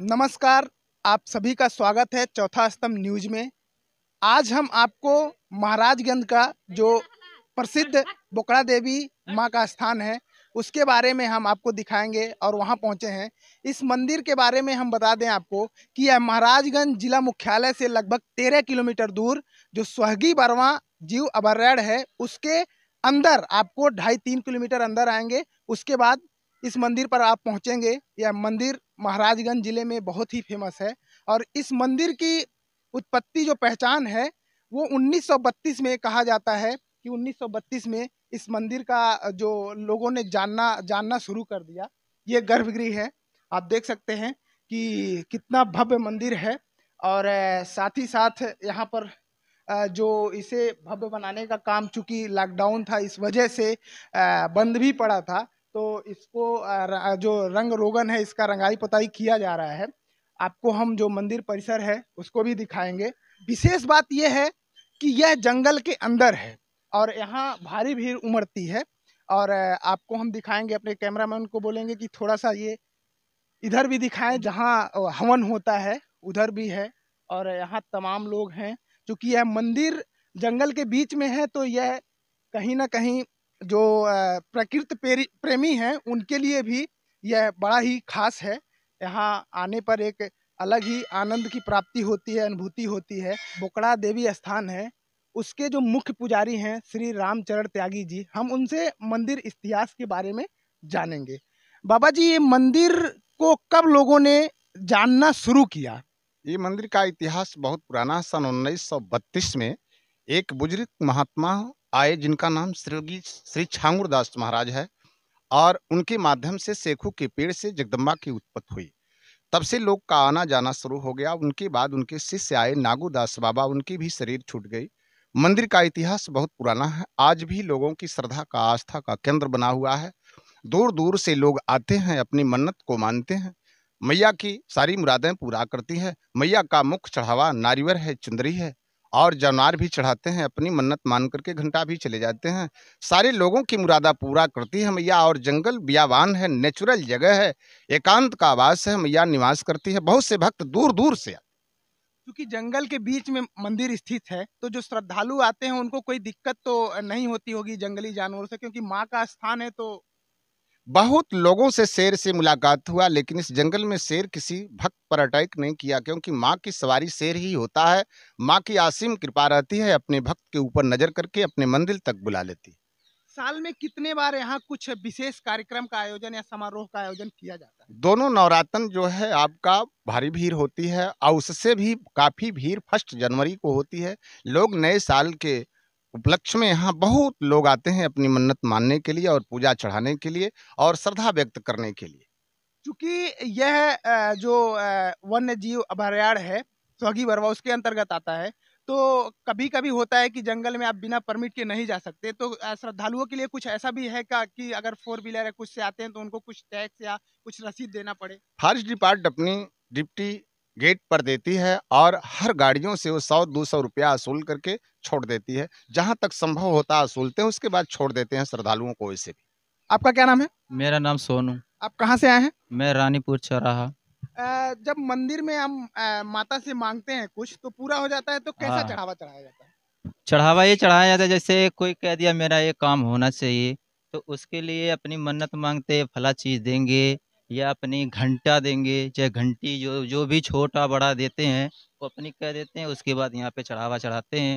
नमस्कार आप सभी का स्वागत है चौथा स्तंभ न्यूज में आज हम आपको महाराजगंज का जो प्रसिद्ध बोकड़ा देवी माँ का स्थान है उसके बारे में हम आपको दिखाएंगे और वहाँ पहुँचे हैं इस मंदिर के बारे में हम बता दें आपको कि यह महाराजगंज जिला मुख्यालय से लगभग तेरह किलोमीटर दूर जो स्वर्गी बरवा जीव अभरण है उसके अंदर आपको ढाई तीन किलोमीटर अंदर आएंगे उसके बाद इस मंदिर पर आप पहुँचेंगे यह मंदिर महाराजगंज ज़िले में बहुत ही फेमस है और इस मंदिर की उत्पत्ति जो पहचान है वो 1932 में कहा जाता है कि 1932 में इस मंदिर का जो लोगों ने जानना जानना शुरू कर दिया ये गर्भगृह है आप देख सकते हैं कि कितना भव्य मंदिर है और साथ ही साथ यहाँ पर जो इसे भव्य बनाने का काम चूँकि लॉकडाउन था इस वजह से बंद भी पड़ा था तो इसको जो रंग रोगन है इसका रंगाई पताई किया जा रहा है आपको हम जो मंदिर परिसर है उसको भी दिखाएंगे विशेष बात यह है कि यह जंगल के अंदर है और यहाँ भारी भीड़ उमड़ती है और आपको हम दिखाएंगे अपने कैमरामैन को बोलेंगे कि थोड़ा सा ये इधर भी दिखाएं जहाँ हवन होता है उधर भी है और यहाँ तमाम लोग हैं क्योंकि यह मंदिर जंगल के बीच में है तो यह कहीं ना कहीं जो प्रकृति प्रेमी हैं उनके लिए भी यह बड़ा ही खास है यहाँ आने पर एक अलग ही आनंद की प्राप्ति होती है अनुभूति होती है बोकड़ा देवी स्थान है उसके जो मुख्य पुजारी हैं श्री रामचरण त्यागी जी हम उनसे मंदिर इतिहास के बारे में जानेंगे बाबा जी ये मंदिर को कब लोगों ने जानना शुरू किया ये मंदिर का इतिहास बहुत पुराना सन उन्नीस में एक बुजुर्ग महात्मा आए जिनका नाम श्री श्री छांगुर दास महाराज है और उनके माध्यम से सेखू के पेड़ से जगदम्बा की उत्पत्ति हुई तब से लोग का आना जाना शुरू हो गया उनके बाद उनके शिष्य आए नागूदास बाबा उनकी भी शरीर छूट गई मंदिर का इतिहास बहुत पुराना है आज भी लोगों की श्रद्धा का आस्था का केंद्र बना हुआ है दूर दूर से लोग आते हैं अपनी मन्नत को मानते हैं मैया की सारी मुरादें पूरा करती है मैया का मुख्य चढ़ावा नारीवर है चुंदरी है और जनार भी चढ़ाते हैं अपनी मन्नत मान करके घंटा भी चले जाते हैं सारे लोगों की मुरादा पूरा करती है मैया और जंगल बियावान है नेचुरल जगह है एकांत का आवास है मैया निवास करती है बहुत से भक्त दूर दूर से आते क्योंकि जंगल के बीच में मंदिर स्थित है तो जो श्रद्धालु आते हैं उनको कोई दिक्कत तो नहीं होती होगी जंगली जानवरों से क्योंकि माँ का स्थान है तो बहुत लोगों से शेर से मुलाकात हुआ लेकिन इस जंगल में शेर किसी भक्त पर अटैक नहीं किया क्योंकि माँ की सवारी शेर ही होता है माँ की आसीम कृपा रहती है अपने भक्त के ऊपर नज़र करके अपने मंदिर तक बुला लेती है साल में कितने बार यहाँ कुछ विशेष कार्यक्रम का आयोजन या समारोह का आयोजन किया जाता है दोनों नवरात्र जो है आपका भारी भीड़ होती है और उससे भी काफ़ी भीड़ फर्स्ट जनवरी को होती है लोग नए साल के उपलक्ष्य में यहाँ बहुत लोग आते हैं अपनी मन्नत मानने के लिए और पूजा चढ़ाने के लिए और श्रद्धा व्यक्त करने के लिए क्योंकि यह जो वन्य जीव अभ्यारण्य है स्वर्गीय वर्वा उसके अंतर्गत आता है तो कभी कभी होता है कि जंगल में आप बिना परमिट के नहीं जा सकते तो श्रद्धालुओं के लिए कुछ ऐसा भी है का कि अगर फोर व्हीलर या कुछ से आते हैं तो उनको कुछ टैक्स या कुछ रसीद देना पड़े फॉरेस्ट डिपार्ट अपनी डिप्टी गेट पर देती है और हर गाड़ियों से वो सौ दो सौ रुपया वसूल करके छोड़ देती है जहाँ तक संभव होता है हैं उसके बाद छोड़ देते हैं श्रद्धालुओं को इसे भी आपका क्या नाम है मेरा नाम सोनू आप कहाँ से आए हैं मैं रानीपुर चौराहा जब मंदिर में हम माता से मांगते हैं कुछ तो पूरा हो जाता है तो कैसा हाँ। चढ़ावा चढ़ाया जाता है चढ़ावा ये चढ़ाया जाता है जैसे कोई कह दिया मेरा ये काम होना चाहिए तो उसके लिए अपनी मन्नत मांगते फला चीज देंगे या अपनी घंटा देंगे चाहे घंटी जो जो भी छोटा बड़ा देते हैं वो अपनी कह देते हैं उसके बाद यहाँ पे चढ़ावा चढ़ाते हैं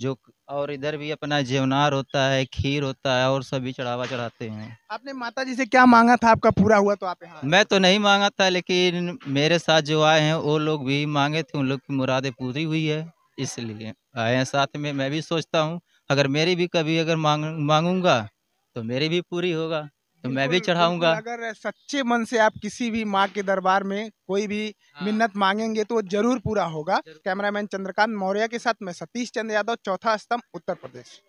जो और इधर भी अपना जेवनार होता है खीर होता है और सभी चढ़ावा चढ़ाते हैं आपने माता जी से क्या मांगा था आपका पूरा हुआ तो आप यहाँ मैं तो नहीं मांगा था लेकिन मेरे साथ जो आए हैं वो लोग भी मांगे थे उन लोग की मुरादें पूरी हुई है इसलिए आए हैं साथ में मैं भी सोचता हूँ अगर मेरी भी कभी अगर मांग मांगूंगा तो मेरी भी पूरी होगा तो मैं तो भी चढ़ाऊंगा अगर सच्चे मन से आप किसी भी माँ के दरबार में कोई भी हाँ। मिन्नत मांगेंगे तो जरूर पूरा होगा कैमरामैन चंद्रकांत मौर्य के साथ मैं सतीश चंद्र यादव चौथा स्तंभ उत्तर प्रदेश